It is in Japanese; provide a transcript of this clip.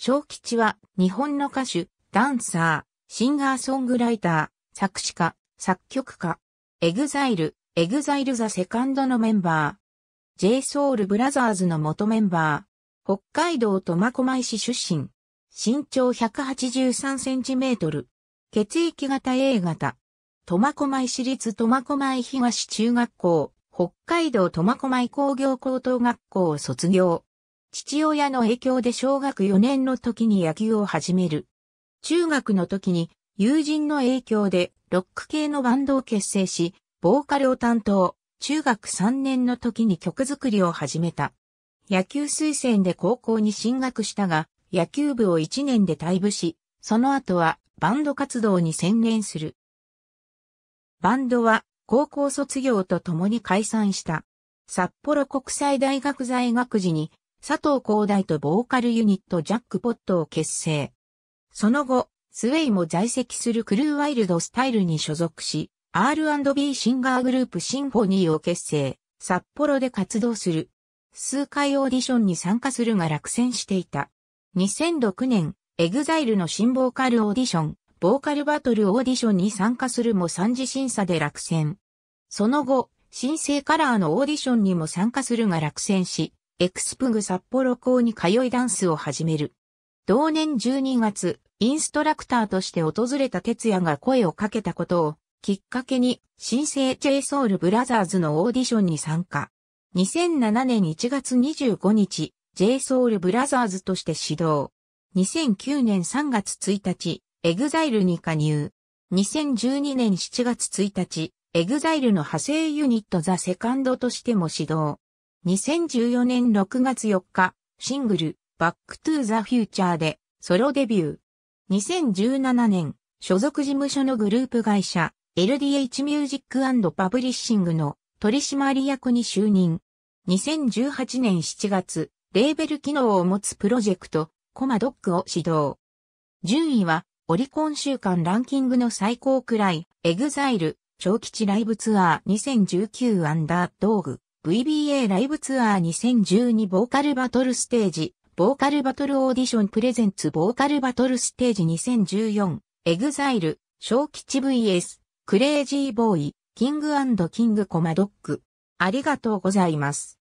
小吉は日本の歌手、ダンサー、シンガーソングライター、作詞家、作曲家、エグザイル、エグザイルザセカンドのメンバー、JSOUL ブラザーズの元メンバー、北海道苫小牧市出身、身長183センチメートル、血液型 A 型、苫小牧市立苫小牧東中学校、北海道苫小牧工業高等学校を卒業。父親の影響で小学4年の時に野球を始める。中学の時に友人の影響でロック系のバンドを結成し、ボーカルを担当、中学3年の時に曲作りを始めた。野球推薦で高校に進学したが、野球部を1年で退部し、その後はバンド活動に専念する。バンドは高校卒業とともに解散した。札幌国際大学在学時に佐藤光大とボーカルユニットジャックポットを結成。その後、スウェイも在籍するクルーワイルドスタイルに所属し、R&B シンガーグループシンフォニーを結成、札幌で活動する。数回オーディションに参加するが落選していた。2006年、エグザイルの新ボーカルオーディション、ボーカルバトルオーディションに参加するも三次審査で落選。その後、新生カラーのオーディションにも参加するが落選し、エクスプグ札幌校に通いダンスを始める。同年12月、インストラクターとして訪れた哲也が声をかけたことをきっかけに新生 J ソウルブラザーズのオーディションに参加。2007年1月25日、J ソウルブラザーズとして始動。2009年3月1日、エグザイルに加入。2012年7月1日、エグザイルの派生ユニットザ・セカンドとしても始動。2014年6月4日、シングル、バックトゥーザフューチャーでソロデビュー。2017年、所属事務所のグループ会社、LDH ミュージックパブリッシングの取締役に就任。2018年7月、レーベル機能を持つプロジェクト、コマドックを指導。順位は、オリコン週間ランキングの最高くらい、エグザイル、長吉ライブツアー2019アンダードーグ。VBA ライブツアー2012ボーカルバトルステージ、ボーカルバトルオーディションプレゼンツボーカルバトルステージ2014、エグザイル、小吉 VS、クレイジーボーイ、キングキングコマドック。ありがとうございます。